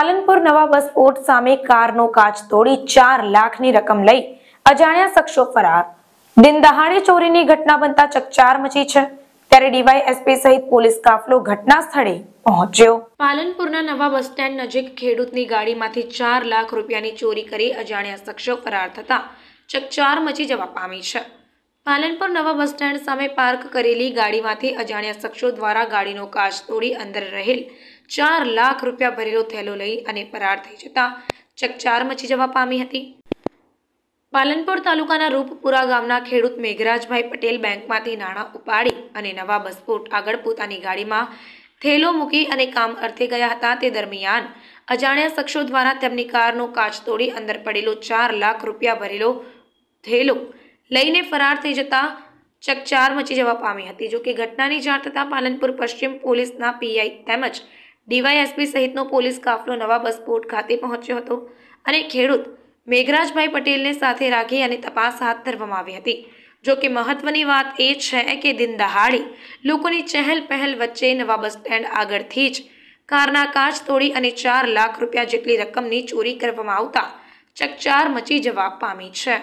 પાલનપુર નવા બસ પોર્ટ સામે કારનો કાચ તોડી ચાર લાખની રકમ લઈ અજાણ્યા શખ્સો ફરાર દિન દહાડે ચોરીની ઘટના બનતા ચકચાર મચી છે ત્યારે ડીવાય એસપી સહિત પોલીસ કાફલો ઘટના સ્થળે પહોંચ્યો પાલનપુરના નવા બસ સ્ટેન્ડ નજીક ખેડૂતની ગાડીમાંથી ચાર લાખ રૂપિયાની ચોરી કરી અજાણ્યા શખ્સો ફરાર થતા ચકચાર મચી જવા પામી છે પાલનપુર નવા બસ સ્ટેન્ડ સામે પાર્ક કરેલી ગાડીમાંથી અજાણ્યા શખ્સો દ્વારા ગાડીનો કાચ તોડી અંદર રહેલ ચાર લાખ રૂપિયા ભરેલો થેલો લઈ અને ફરાર થઈ જતા ચકચાર મચી જવા પામી હતી પાલનપુર તાલુકાના રૂપપુરા ગામના ખેડૂત મેઘરાજભાઈ પટેલ બેંકમાંથી નાણાં ઉપાડી અને નવા બસપોર્ટ આગળ પોતાની ગાડીમાં થેલો મૂકી અને કામ અર્થે ગયા હતા તે દરમિયાન અજાણ્યા શખ્સો દ્વારા તેમની કારનો કાચ તોડી અંદર પડેલો ચાર લાખ રૂપિયા ભરેલો થેલો લઈને ફરાર થઈ જતા ચકચાર મચી જવા પામી હતી જો કે ઘટનાની જાણ થતાં પાલનપુર પશ્ચિમ પોલીસના પીઆઈ તેમજ ડીવાયએસપી સહિતનો પોલીસ કાફલો નવા બસપોર્ટ ખાતે પહોંચ્યો હતો અને ખેડૂત મેઘરાજભાઈ પટેલને સાથે રાખી અને તપાસ હાથ ધરવામાં આવી હતી જો કે મહત્વની વાત એ છે કે દિન દહાડી લોકોની ચહેલ પહેલ વચ્ચે નવા બસ સ્ટેન્ડ આગળથી જ કારના કાચ તોડી અને ચાર લાખ રૂપિયા જેટલી રકમની ચોરી કરવામાં આવતા ચકચાર મચી જવા પામી છે